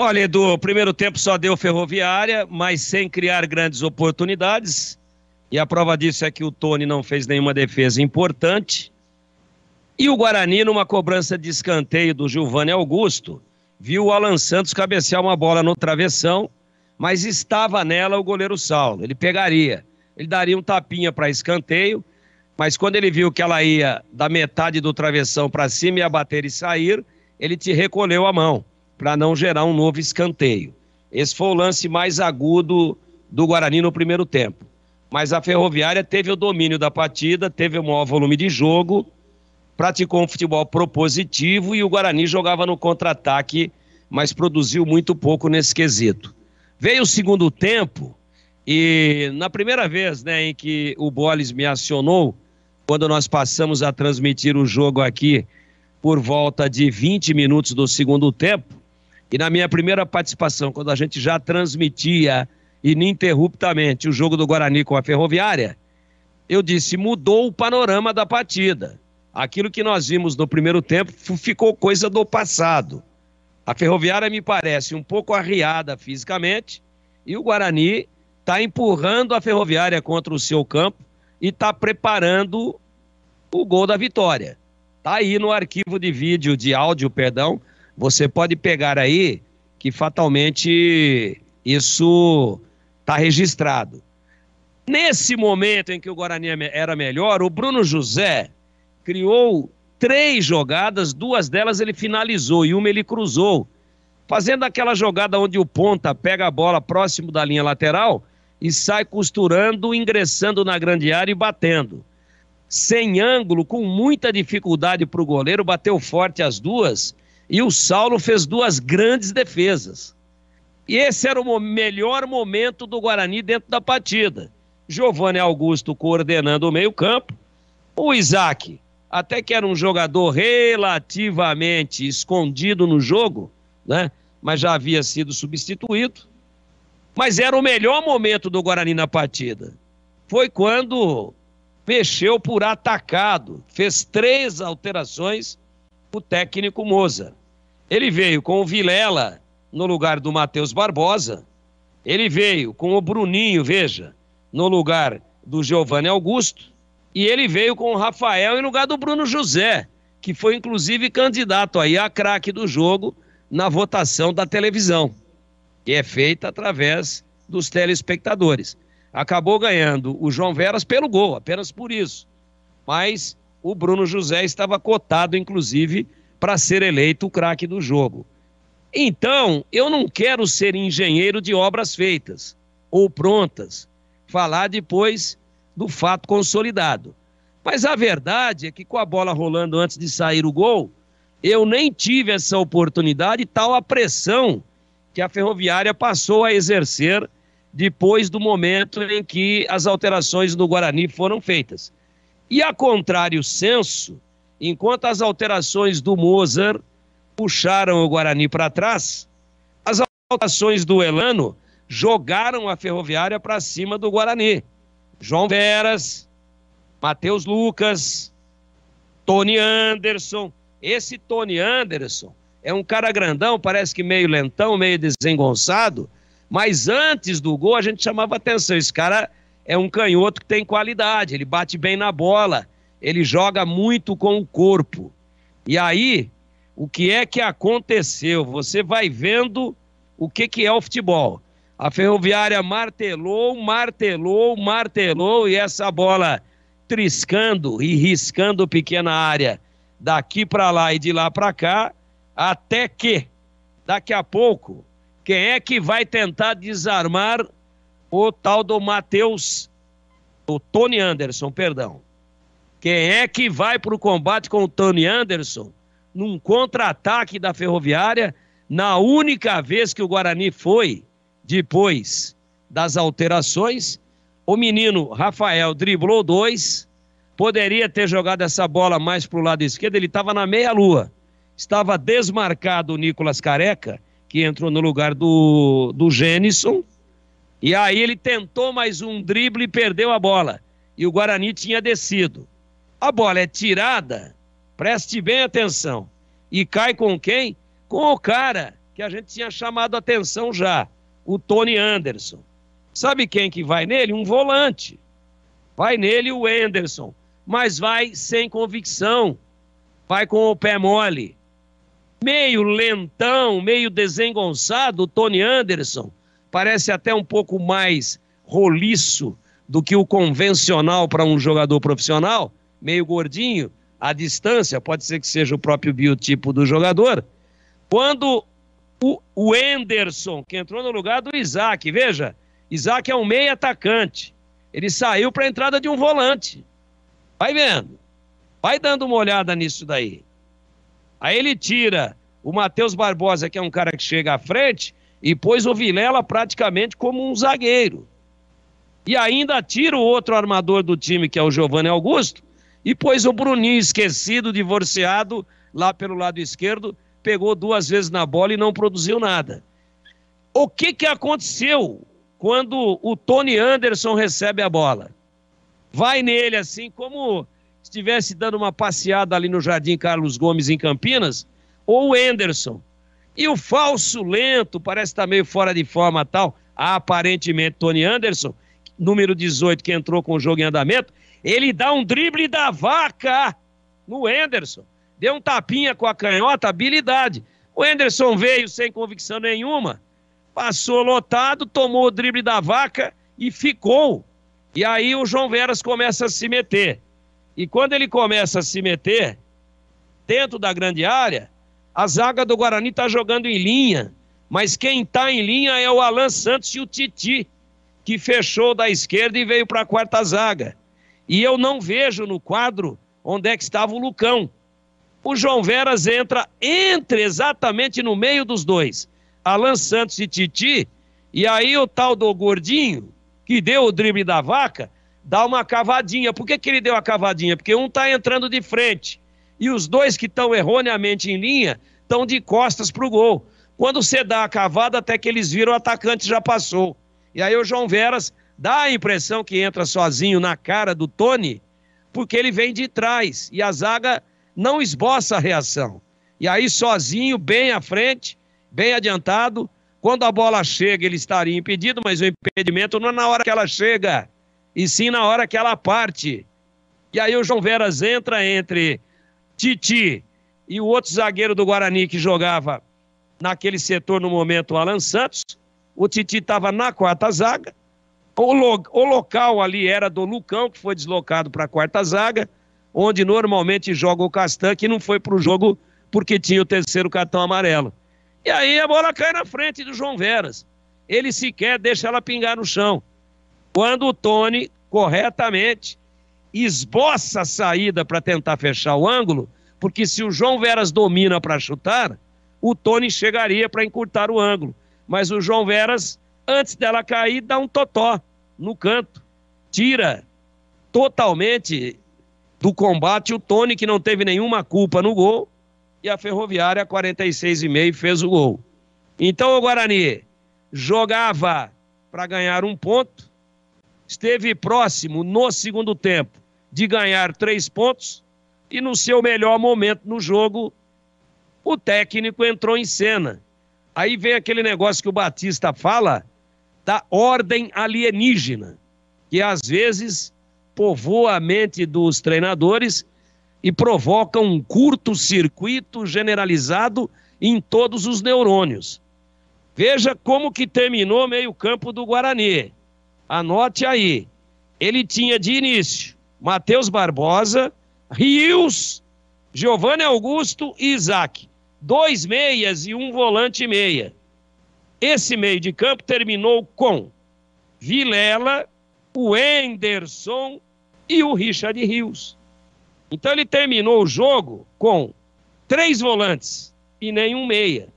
Olha, Edu, o primeiro tempo só deu ferroviária, mas sem criar grandes oportunidades. E a prova disso é que o Tony não fez nenhuma defesa importante. E o Guarani, numa cobrança de escanteio do Giovanni Augusto, viu o Alan Santos cabecear uma bola no travessão, mas estava nela o goleiro Saulo. Ele pegaria, ele daria um tapinha para escanteio, mas quando ele viu que ela ia da metade do travessão para cima e abater e sair, ele te recolheu a mão para não gerar um novo escanteio. Esse foi o lance mais agudo do Guarani no primeiro tempo. Mas a Ferroviária teve o domínio da partida, teve o maior volume de jogo, praticou um futebol propositivo e o Guarani jogava no contra-ataque, mas produziu muito pouco nesse quesito. Veio o segundo tempo e na primeira vez né, em que o Boles me acionou, quando nós passamos a transmitir o jogo aqui por volta de 20 minutos do segundo tempo, e na minha primeira participação, quando a gente já transmitia ininterruptamente o jogo do Guarani com a Ferroviária, eu disse: mudou o panorama da partida. Aquilo que nós vimos no primeiro tempo ficou coisa do passado. A Ferroviária me parece um pouco arriada fisicamente e o Guarani está empurrando a Ferroviária contra o seu campo e está preparando o gol da vitória. Está aí no arquivo de vídeo, de áudio, perdão, você pode pegar aí que fatalmente isso está registrado. Nesse momento em que o Guarani é era melhor, o Bruno José criou três jogadas, duas delas ele finalizou e uma ele cruzou. Fazendo aquela jogada onde o ponta pega a bola próximo da linha lateral e sai costurando, ingressando na grande área e batendo. Sem ângulo, com muita dificuldade para o goleiro, bateu forte as duas e o Saulo fez duas grandes defesas. E esse era o melhor momento do Guarani dentro da partida. Giovanni Augusto coordenando o meio-campo. O Isaac, até que era um jogador relativamente escondido no jogo, né? mas já havia sido substituído. Mas era o melhor momento do Guarani na partida. Foi quando mexeu por atacado, fez três alterações o técnico Moza. Ele veio com o Vilela no lugar do Matheus Barbosa. Ele veio com o Bruninho, veja, no lugar do Giovanni Augusto. E ele veio com o Rafael em lugar do Bruno José, que foi inclusive candidato aí a craque do jogo na votação da televisão, que é feita através dos telespectadores. Acabou ganhando o João Veras pelo gol, apenas por isso. Mas o Bruno José estava cotado, inclusive, para ser eleito o craque do jogo. Então, eu não quero ser engenheiro de obras feitas ou prontas, falar depois do fato consolidado. Mas a verdade é que com a bola rolando antes de sair o gol, eu nem tive essa oportunidade, tal a pressão que a Ferroviária passou a exercer depois do momento em que as alterações no Guarani foram feitas. E a contrário senso, Enquanto as alterações do Mozart puxaram o Guarani para trás, as alterações do Elano jogaram a Ferroviária para cima do Guarani. João Veras, Matheus Lucas, Tony Anderson. Esse Tony Anderson é um cara grandão, parece que meio lentão, meio desengonçado, mas antes do gol a gente chamava atenção. Esse cara é um canhoto que tem qualidade, ele bate bem na bola, ele joga muito com o corpo. E aí, o que é que aconteceu? Você vai vendo o que, que é o futebol. A Ferroviária martelou, martelou, martelou e essa bola triscando e riscando pequena área daqui para lá e de lá para cá, até que daqui a pouco quem é que vai tentar desarmar o tal do Matheus, o Tony Anderson, perdão. Quem é que vai para o combate com o Tony Anderson num contra-ataque da Ferroviária na única vez que o Guarani foi depois das alterações? O menino Rafael driblou dois, poderia ter jogado essa bola mais para o lado esquerdo, ele estava na meia-lua. Estava desmarcado o Nicolas Careca, que entrou no lugar do, do Gênison. E aí ele tentou mais um drible e perdeu a bola. E o Guarani tinha descido. A bola é tirada, preste bem atenção, e cai com quem? Com o cara que a gente tinha chamado atenção já, o Tony Anderson. Sabe quem que vai nele? Um volante. Vai nele o Anderson, mas vai sem convicção, vai com o pé mole. Meio lentão, meio desengonçado, o Tony Anderson parece até um pouco mais roliço do que o convencional para um jogador profissional, meio gordinho, a distância, pode ser que seja o próprio biotipo do jogador. Quando o, o Enderson, que entrou no lugar do Isaac, veja, Isaac é um meio atacante. Ele saiu para a entrada de um volante. Vai vendo. Vai dando uma olhada nisso daí. Aí ele tira o Matheus Barbosa, que é um cara que chega à frente, e pôs o Vilela praticamente como um zagueiro. E ainda tira o outro armador do time, que é o Giovanni Augusto, e pôs o Bruninho, esquecido, divorciado, lá pelo lado esquerdo, pegou duas vezes na bola e não produziu nada. O que, que aconteceu quando o Tony Anderson recebe a bola? Vai nele assim como estivesse dando uma passeada ali no Jardim Carlos Gomes em Campinas, ou o Anderson. E o falso lento, parece estar tá meio fora de forma tal, aparentemente Tony Anderson, número 18 que entrou com o jogo em andamento, ele dá um drible da vaca no Enderson. Deu um tapinha com a canhota, habilidade. O Enderson veio sem convicção nenhuma, passou lotado, tomou o drible da vaca e ficou. E aí o João Veras começa a se meter. E quando ele começa a se meter dentro da grande área, a zaga do Guarani está jogando em linha. Mas quem está em linha é o Alan Santos e o Titi, que fechou da esquerda e veio para a quarta zaga. E eu não vejo no quadro onde é que estava o Lucão. O João Veras entra, entra exatamente no meio dos dois. Alan Santos e Titi. E aí o tal do gordinho, que deu o drible da vaca, dá uma cavadinha. Por que, que ele deu a cavadinha? Porque um está entrando de frente. E os dois que estão erroneamente em linha estão de costas para o gol. Quando você dá a cavada, até que eles viram, o atacante já passou. E aí o João Veras Dá a impressão que entra sozinho na cara do Tony, porque ele vem de trás e a zaga não esboça a reação. E aí, sozinho, bem à frente, bem adiantado, quando a bola chega, ele estaria impedido, mas o impedimento não é na hora que ela chega, e sim na hora que ela parte. E aí o João Veras entra entre Titi e o outro zagueiro do Guarani que jogava naquele setor no momento, o Alan Santos. O Titi estava na quarta zaga, o, lo, o local ali era do Lucão, que foi deslocado para a quarta zaga, onde normalmente joga o Castan, que não foi para o jogo porque tinha o terceiro cartão amarelo. E aí a bola cai na frente do João Veras. Ele sequer deixa ela pingar no chão. Quando o Tony, corretamente, esboça a saída para tentar fechar o ângulo, porque se o João Veras domina para chutar, o Tony chegaria para encurtar o ângulo. Mas o João Veras antes dela cair, dá um totó no canto. Tira totalmente do combate o Tony, que não teve nenhuma culpa no gol, e a Ferroviária, 46,5, fez o gol. Então o Guarani jogava para ganhar um ponto, esteve próximo no segundo tempo de ganhar três pontos, e no seu melhor momento no jogo, o técnico entrou em cena. Aí vem aquele negócio que o Batista fala da ordem alienígena, que às vezes povoa a mente dos treinadores e provoca um curto-circuito generalizado em todos os neurônios. Veja como que terminou meio-campo do Guarani. Anote aí. Ele tinha de início Matheus Barbosa, Rios, Giovanni Augusto e Isaac. Dois meias e um volante meia. Esse meio de campo terminou com Vilela, o Enderson e o Richard Rios. Então ele terminou o jogo com três volantes e nenhum meia.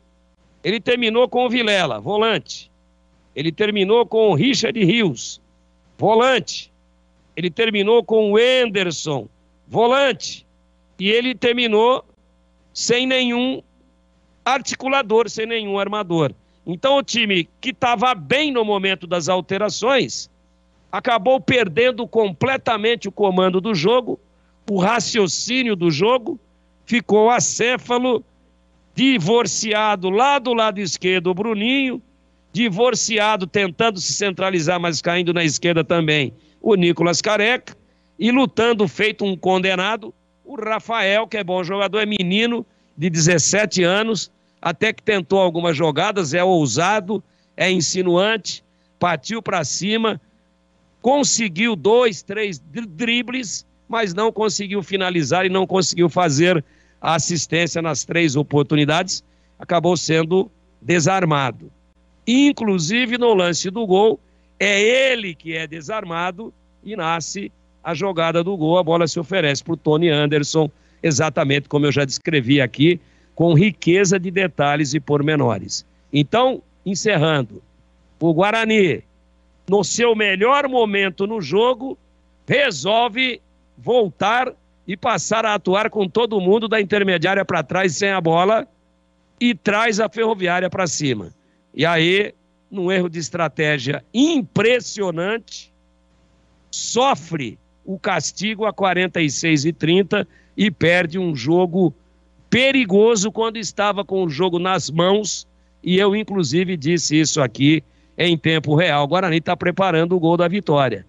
Ele terminou com o Vilela, volante. Ele terminou com o Richard Rios, volante. Ele terminou com o Enderson, volante. E ele terminou sem nenhum articulador, sem nenhum armador. Então, o time que estava bem no momento das alterações acabou perdendo completamente o comando do jogo, o raciocínio do jogo, ficou acéfalo, divorciado lá do lado esquerdo o Bruninho, divorciado tentando se centralizar, mas caindo na esquerda também o Nicolas Careca, e lutando feito um condenado, o Rafael, que é bom jogador, é menino de 17 anos, até que tentou algumas jogadas, é ousado, é insinuante, partiu para cima, conseguiu dois, três dribles, mas não conseguiu finalizar e não conseguiu fazer a assistência nas três oportunidades, acabou sendo desarmado. Inclusive no lance do gol, é ele que é desarmado e nasce a jogada do gol. A bola se oferece para o Tony Anderson, exatamente como eu já descrevi aqui, com riqueza de detalhes e pormenores. Então, encerrando, o Guarani, no seu melhor momento no jogo, resolve voltar e passar a atuar com todo mundo da intermediária para trás sem a bola e traz a ferroviária para cima. E aí, num erro de estratégia impressionante, sofre o castigo a 46 e 30 e perde um jogo perigoso quando estava com o jogo nas mãos, e eu, inclusive, disse isso aqui em tempo real. O Guarani está preparando o gol da vitória.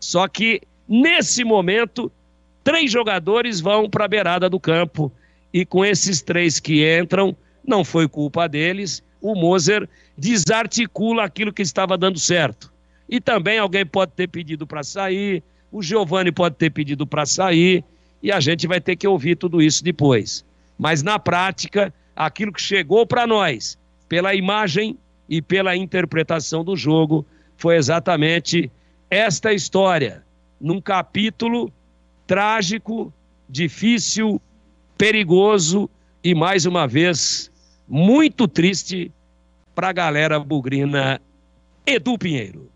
Só que, nesse momento, três jogadores vão para a beirada do campo, e com esses três que entram, não foi culpa deles, o Moser desarticula aquilo que estava dando certo. E também alguém pode ter pedido para sair, o Giovani pode ter pedido para sair, e a gente vai ter que ouvir tudo isso depois. Mas na prática, aquilo que chegou para nós, pela imagem e pela interpretação do jogo, foi exatamente esta história, num capítulo trágico, difícil, perigoso e, mais uma vez, muito triste para a galera bugrina Edu Pinheiro.